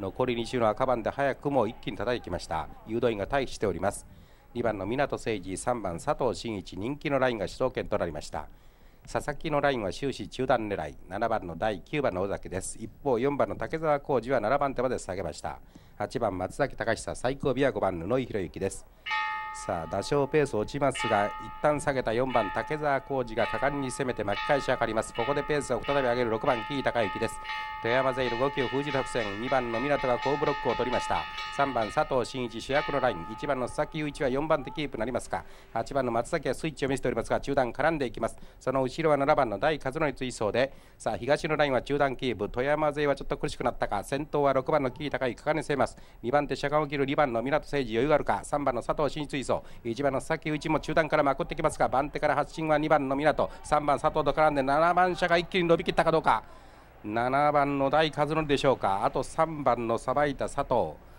残り2周の赤番で早くも一気に叩いてきました誘導員が待機しております2番の港誠二3番佐藤真一人気のラインが主導権となりました佐々木のラインは終始中段狙い7番の第9番の尾崎です一方4番の竹澤浩二は7番手まで下げました8番松崎隆久最後尾は5番布井宏之ですさあ打賞ペース落ちますが一旦下げた4番竹澤浩二が果敢に攻めて巻き返し上がりますここでペースを再び上げる6番木井孝之です富山ゼイル5級風神特選2番の湊が好ブロックを取りました3番佐藤真一主役のライン1番の佐々木雄一は4番でキープなりますか8番の松崎はスイッチを見せておりますが中段絡んでいきますその後ろは7番の大和則追走でさあ東のラインは中段キープ富山勢はちょっと苦しくなったか先頭は6番の木井孝之果敢に攻めます2番手車間を切る2番の湊誠二余裕があるか3番の佐藤真一追走ぞ1番の先内も中段からまくってきますが番手から発進は2番の湊3番佐藤と絡んで7番車が一気に伸びきったかどうか7番の大和則でしょうかあと3番のさばいた佐藤